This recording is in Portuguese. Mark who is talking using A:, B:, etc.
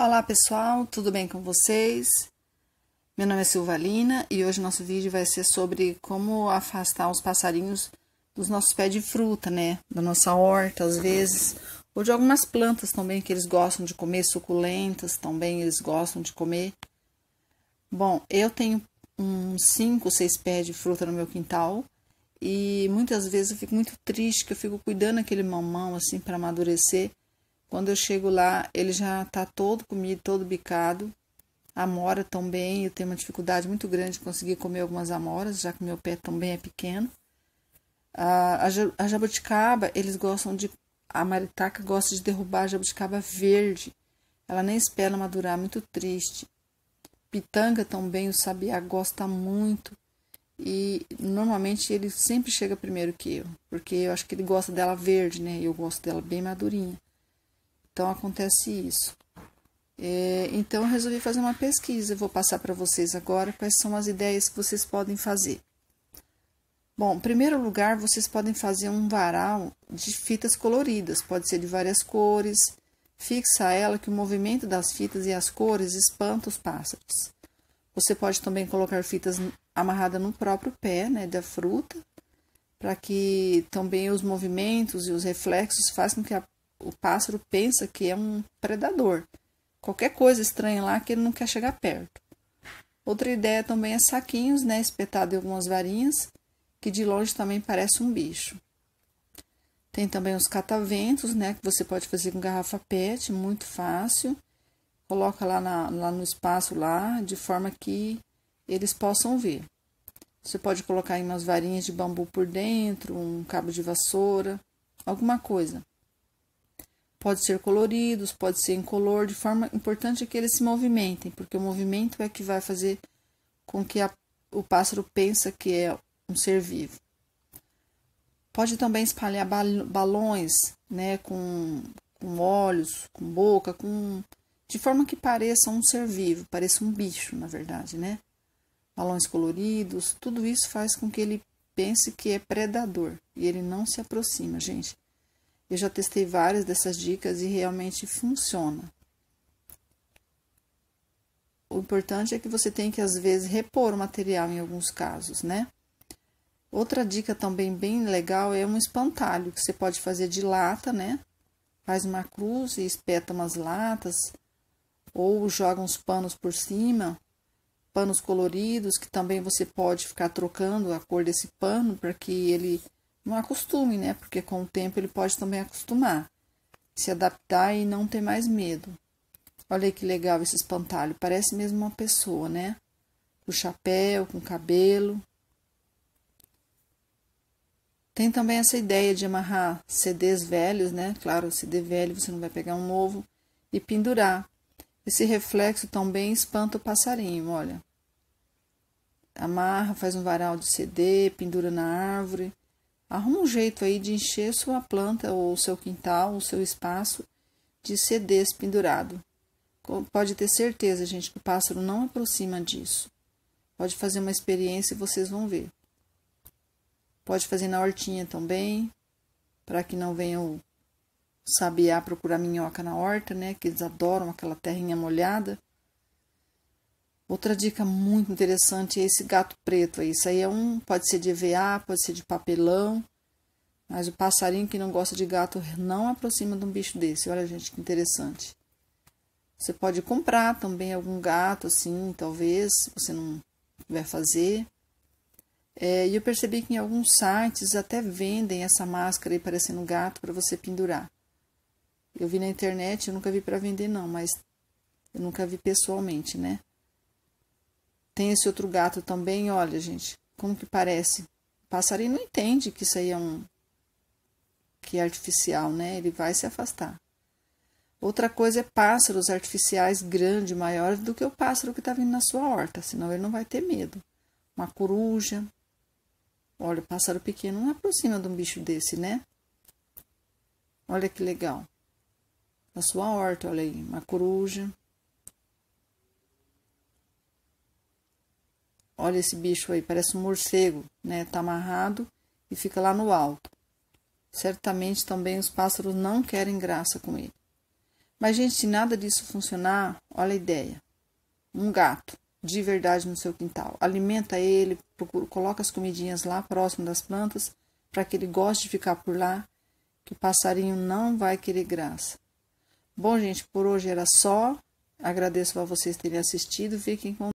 A: Olá pessoal, tudo bem com vocês? Meu nome é Silvalina e hoje nosso vídeo vai ser sobre como afastar os passarinhos dos nossos pés de fruta, né? Da nossa horta, às vezes, ou de algumas plantas também que eles gostam de comer, suculentas também eles gostam de comer. Bom, eu tenho uns 5, 6 pés de fruta no meu quintal e muitas vezes eu fico muito triste que eu fico cuidando aquele mamão assim para amadurecer quando eu chego lá, ele já está todo comido, todo bicado. A amora também, eu tenho uma dificuldade muito grande de conseguir comer algumas amoras, já que meu pé também é pequeno. A, a, jabuticaba, eles gostam de. A maritaca gosta de derrubar a jabuticaba verde. Ela nem espera madurar, muito triste. Pitanga também, o sabiá gosta muito. E normalmente ele sempre chega primeiro que eu, porque eu acho que ele gosta dela verde, né? Eu gosto dela bem madurinha. Então acontece isso. É, então eu resolvi fazer uma pesquisa. Vou passar para vocês agora quais são as ideias que vocês podem fazer. Bom, em primeiro lugar, vocês podem fazer um varal de fitas coloridas, pode ser de várias cores. Fixa ela que o movimento das fitas e as cores espanta os pássaros. Você pode também colocar fitas amarradas no próprio pé né, da fruta, para que também os movimentos e os reflexos façam que a o pássaro pensa que é um predador. Qualquer coisa estranha lá que ele não quer chegar perto. Outra ideia também é saquinhos, né, espetado em algumas varinhas, que de longe também parece um bicho. Tem também os cataventos, né, que você pode fazer com garrafa PET, muito fácil. Coloca lá, na, lá no espaço lá, de forma que eles possam ver. Você pode colocar aí umas varinhas de bambu por dentro, um cabo de vassoura, alguma coisa. Pode ser coloridos, pode ser incolor, de forma importante é que eles se movimentem, porque o movimento é que vai fazer com que a, o pássaro pensa que é um ser vivo. Pode também espalhar balões, né, com, com olhos, com boca, com de forma que pareça um ser vivo, pareça um bicho, na verdade, né? Balões coloridos, tudo isso faz com que ele pense que é predador e ele não se aproxima, gente. Eu já testei várias dessas dicas e realmente funciona. O importante é que você tem que, às vezes, repor o material em alguns casos, né? Outra dica também bem legal é um espantalho, que você pode fazer de lata, né? Faz uma cruz e espeta umas latas, ou joga uns panos por cima, panos coloridos, que também você pode ficar trocando a cor desse pano para que ele não acostume, né? Porque com o tempo ele pode também acostumar, se adaptar e não ter mais medo. Olha que legal esse espantalho, parece mesmo uma pessoa, né? Com chapéu, com cabelo. Tem também essa ideia de amarrar CDs velhos, né? Claro, CD velho você não vai pegar um novo e pendurar. Esse reflexo também espanta o passarinho, olha. Amarra, faz um varal de CD, pendura na árvore. Arruma um jeito aí de encher sua planta ou seu quintal, o seu espaço de CDs pendurado. Pode ter certeza, gente, que o pássaro não aproxima disso. Pode fazer uma experiência e vocês vão ver. Pode fazer na hortinha também, para que não venha o sabiá procurar minhoca na horta, né? Que eles adoram aquela terrinha molhada. Outra dica muito interessante é esse gato preto aí. Isso aí é um, pode ser de EVA, pode ser de papelão, mas o passarinho que não gosta de gato não aproxima de um bicho desse. Olha, gente, que interessante. Você pode comprar também algum gato, assim, talvez, se você não vai fazer. É, e eu percebi que em alguns sites até vendem essa máscara aí parecendo gato para você pendurar. Eu vi na internet, eu nunca vi para vender não, mas eu nunca vi pessoalmente, né? Tem esse outro gato também, olha, gente, como que parece? O passarinho não entende que isso aí é um que é artificial, né? Ele vai se afastar. Outra coisa é pássaros artificiais grandes, maiores do que o pássaro que está vindo na sua horta, senão ele não vai ter medo. Uma coruja. Olha, o pássaro pequeno não aproxima de um bicho desse, né? Olha que legal. Na sua horta, olha aí, uma coruja. Olha esse bicho aí, parece um morcego, né? Tá amarrado e fica lá no alto. Certamente também os pássaros não querem graça com ele. Mas, gente, se nada disso funcionar, olha a ideia. Um gato, de verdade, no seu quintal. Alimenta ele, procura, coloca as comidinhas lá próximo das plantas, para que ele goste de ficar por lá, que o passarinho não vai querer graça. Bom, gente, por hoje era só. Agradeço a vocês terem assistido. Fiquem com